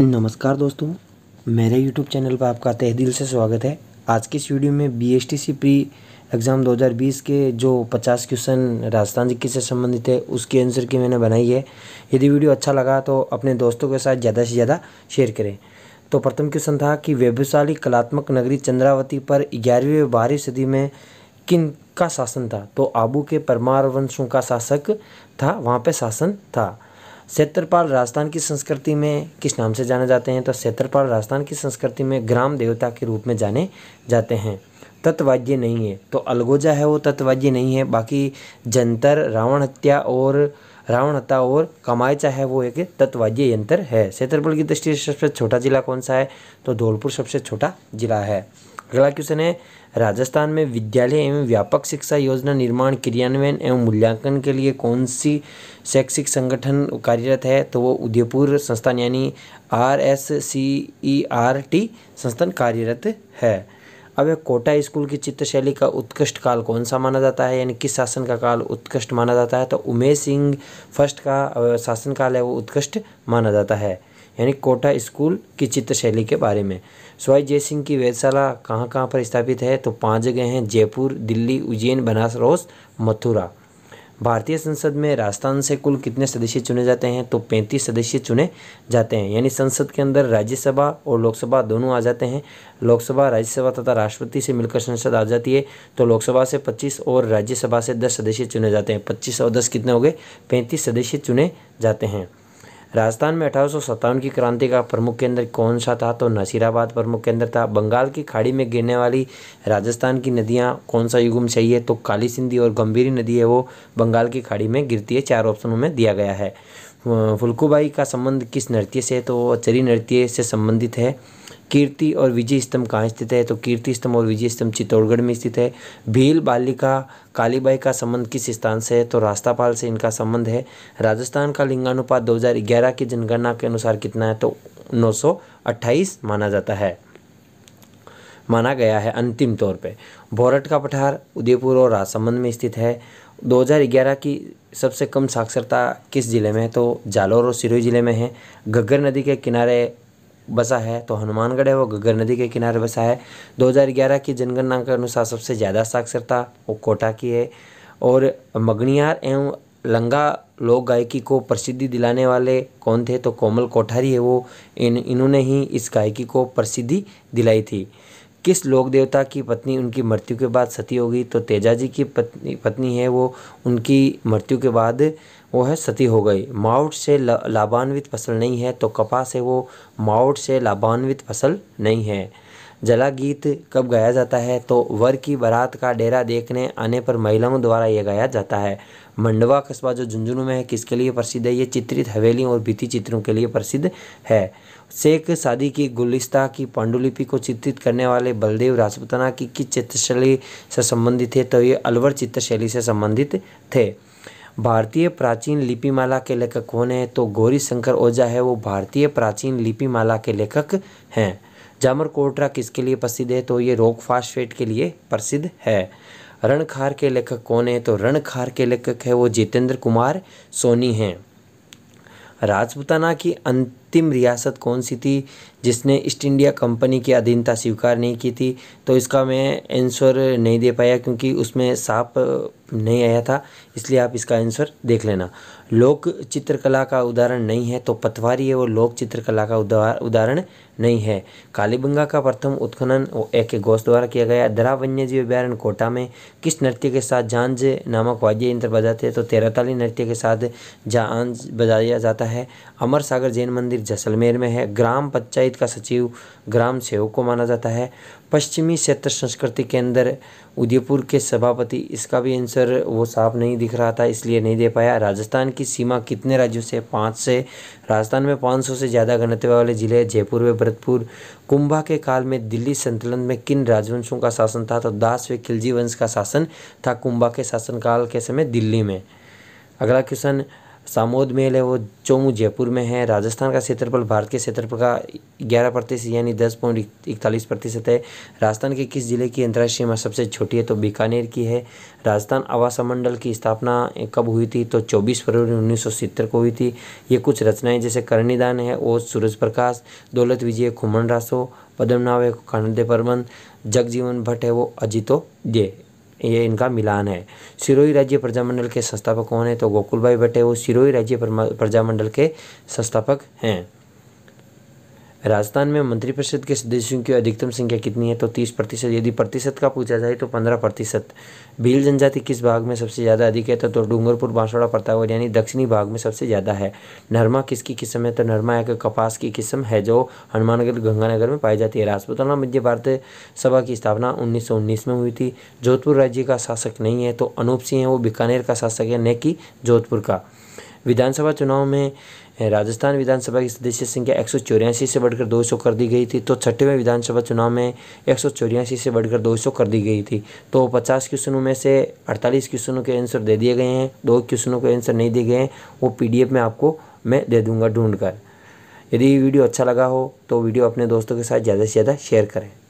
नमस्कार दोस्तों मेरे YouTube चैनल पर आपका तह दिल से स्वागत है आज की इस वीडियो में B S T C pre exam 2020 के जो 50 क्वेश्चन राजस्थान जिक्की से संबंधित है उसके आंसर की मैंने बनाई है यदि वीडियो अच्छा लगा तो अपने दोस्तों के साथ ज़्यादा से ज़्यादा शेयर करें तो प्रथम क्वेश्चन था कि वैभवशाली कलात्मक नगरी चंद्रावती पर ग्यारहवीं बारहवीं सदी में किन का शासन था तो आबू के परमार वंशों का शासक था वहाँ पर शासन था क्षेत्रपाल राजस्थान की संस्कृति में किस नाम से जाने जाते हैं तो क्षेत्रपाल राजस्थान की संस्कृति में ग्राम देवता के रूप में जाने जाते हैं तत्वाज्य नहीं है तो अलगोजा है वो तत्वाज्य नहीं है बाकी जंतर रावण हत्या और रावण हत्या और कमायचा है वो एक तत्वाज्य यंत्र है क्षेत्रपाल की दृष्टि से सबसे छोटा जिला कौन सा है तो धौलपुर सबसे छोटा जिला है अगला क्वेश्चन है राजस्थान में विद्यालय एवं व्यापक शिक्षा योजना निर्माण क्रियान्वयन एवं मूल्यांकन के लिए कौन सी शैक्षिक संगठन कार्यरत है तो वो उदयपुर संस्थान यानी R S C E R T संस्थान कार्यरत है अब यह कोटा स्कूल की चित्रशैली का उत्कृष्ट काल कौन सा माना जाता है यानी किस शासन का काल उत्कृष्ट माना जाता है तो उमेश सिंह फर्स्ट का शासनकाल है वो उत्कृष्ट माना जाता है यानी कोटा स्कूल की चित्रशैली के बारे में स्वाई जय सिंह की वेधशाला कहाँ कहाँ पर स्थापित है तो पाँच जगह हैं जयपुर दिल्ली उज्जैन बनारस मथुरा भारतीय संसद में राजस्थान से कुल कितने सदस्य चुने जाते हैं तो 35 सदस्य चुने जाते हैं यानी संसद के अंदर राज्यसभा और लोकसभा दोनों आ जाते हैं लोकसभा राज्यसभा तथा राष्ट्रपति से मिलकर संसद आ जाती है तो लोकसभा से 25 और राज्यसभा से 10 सदस्य चुने जाते हैं 25 और 10 कितने हो गए 35 सदस्य चुने जाते हैं राजस्थान में अठारह की क्रांति का प्रमुख केंद्र कौन सा था तो नसीराबाद प्रमुख केंद्र था बंगाल की खाड़ी में गिरने वाली राजस्थान की नदियाँ कौन सा युगम सही है तो काली सिंधी और गंभीरी नदी है वो बंगाल की खाड़ी में गिरती है चार ऑप्शनों में दिया गया है फुल्कूबाई का संबंध किस नृत्य से है तो चरी नृत्य से संबंधित है कीर्ति और विजय स्तंभ कहाँ स्थित है तो कीर्ति स्तंभ और विजय स्तंभ चित्तौड़गढ़ में स्थित है भील बालिका कालीबाई का संबंध किस स्थान से है तो रास्तापाल से इनका संबंध है राजस्थान का लिंगानुपात 2011 की जनगणना के अनुसार कितना है तो नौ माना जाता है माना गया है अंतिम तौर पे भोरट का पठार उदयपुर और राजसमंद में स्थित है 2011 की सबसे कम साक्षरता किस ज़िले में है तो जालौर और सिरोही ज़िले में है घग्गर नदी के किनारे बसा है तो हनुमानगढ़ है वो गगर नदी के किनारे बसा है 2011 की जनगणना के अनुसार सबसे ज़्यादा साक्षरता वो कोटा की है और मगनियार एवं लंगा लोक गायकी को प्रसिद्धि दिलाने वाले कौन थे तो कोमल कोठारी है वो इन इन्होंने ही इस गायकी को प्रसिद्धि दिलाई थी किस लोक देवता की पत्नी उनकी मृत्यु के बाद सती होगी तो तेजाजी की पत्नी पत्नी है वो उनकी मृत्यु के बाद वो है सती हो गई माउट से लाभान्वित फसल नहीं है तो कपास है वो माउट से लाभान्वित फसल नहीं है जला गीत कब गाया जाता है तो वर की बारात का डेरा देखने आने पर महिलाओं द्वारा यह गाया जाता है मंडवा कस्बा जो झुंझुनू में है किसके लिए प्रसिद्ध है ये चित्रित हवेलियों और भित्ति चित्रों के लिए प्रसिद्ध है शेख सादी की गुलिस्ता की पांडुलिपि को चित्रित करने वाले बलदेव राजपुताना की किस चित्रशैली से संबंधित थे तो ये अलवर चित्रशैली से संबंधित थे भारतीय प्राचीन लिपिमाला के लेखक कौन है तो गौरी शंकर ओझा है वो भारतीय प्राचीन लिपिमाला के लेखक हैं जामर कोटरा किसके लिए प्रसिद्ध है तो ये रोक फास्टफेट के लिए प्रसिद्ध है रणखार के लेखक कौन है तो रणखार के लेखक है वो जितेंद्र कुमार सोनी हैं राजपुताना की अंत अंतिम रियासत कौन सी थी जिसने ईस्ट इंडिया कंपनी की अधीनता स्वीकार नहीं की थी तो इसका मैं आंसर नहीं दे पाया क्योंकि उसमें साफ नहीं आया था इसलिए आप इसका आंसर देख लेना लोक चित्रकला का उदाहरण नहीं है तो पतवारी है वो लोक चित्रकला का उदाहरण नहीं है कालीबंगा का प्रथम उत्खनन ए के घोष द्वारा किया गया दरा वन्य जीव अभ्यारण कोटा में किस नृत्य के साथ जांज नामक वाद्य यंत्र बजाते हैं तो तेरहताली नृत्य के साथ झांझ बजाया जाता है अमर सागर जैन मंदिर सिर्फ जैसलमेर में है ग्राम पंचायत का सचिव ग्राम सेवक को माना जाता है पश्चिमी क्षेत्र संस्कृति के उदयपुर के सभापति इसका भी आंसर वो साफ नहीं दिख रहा था इसलिए नहीं दे पाया राजस्थान की सीमा कितने राज्यों से पाँच से राजस्थान में सौ से ज़्यादा घनत्व वाले जिले जयपुर व भरतपुर कुंभा के काल में दिल्ली संतुलन में किन राजवंशों का शासन था तो दास व खिलजी वंश का शासन था कुंभा के शासनकाल के समय दिल्ली में अगला क्वेश्चन सामोद मेल है वो चौमू जयपुर में है राजस्थान का क्षेत्रफल भारत के क्षेत्रफल का ग्यारह प्रतिशत यानी दस पॉइंट इकतालीस प्रतिशत है राजस्थान के किस जिले की अंतर्राष्ट्रीय सीमा सबसे छोटी है तो बीकानेर की है राजस्थान आवास मंडल की स्थापना कब हुई थी तो चौबीस फरवरी उन्नीस को हुई थी ये कुछ रचनाएं जैसे करणिदान है ओ सूरज प्रकाश दौलत विजय खुमन रासो पद्मनाभ है खानदे परमन जगजीवन भट्ट है वो अजितो दे ये इनका मिलान है सिरोही राज्य प्रजामंडल के संस्थापक कौन है तो गोकुल भाई भट्ट वो सिरोही राज्य प्रजामंडल के संस्थापक हैं राजस्थान में मंत्रिपरिषद के सदस्यों की अधिकतम संख्या कितनी है तो तीस प्रतिशत यदि प्रतिशत का पूछा जाए तो पंद्रह प्रतिशत भील जनजाति किस भाग में सबसे ज़्यादा अधिक है तो, तो डूंगरपुर बांसवाड़ा प्रतापगढ़ यानी दक्षिणी भाग में सबसे ज़्यादा है नरमा किसकी किस्म है तो नरमा एक कपास की किस्म है जो हनुमानगढ़ गंगानगर में पाई जाती है राजपूताना मध्य भारत सभा की स्थापना उन्नीस में हुई थी जोधपुर राज्य का शासक नहीं है तो अनूप सिंह है वो बीकानेर का शासक है न कि जोधपुर का विधानसभा चुनाव में राजस्थान विधानसभा की सदस्य संख्या एक से बढ़कर 200 कर दी गई थी तो छठवें विधानसभा चुनाव में एक से बढ़कर 200 कर दी गई थी तो 50 क्वेश्चनों में से 48 क्वेश्चनों के आंसर दे दिए गए हैं दो क्वेश्चनों के आंसर नहीं दिए गए हैं वो पीडीएफ में आपको मैं दे दूंगा ढूंढकर यदि वीडियो अच्छा लगा हो तो वीडियो अपने दोस्तों के साथ ज़्यादा से ज़्यादा शेयर करें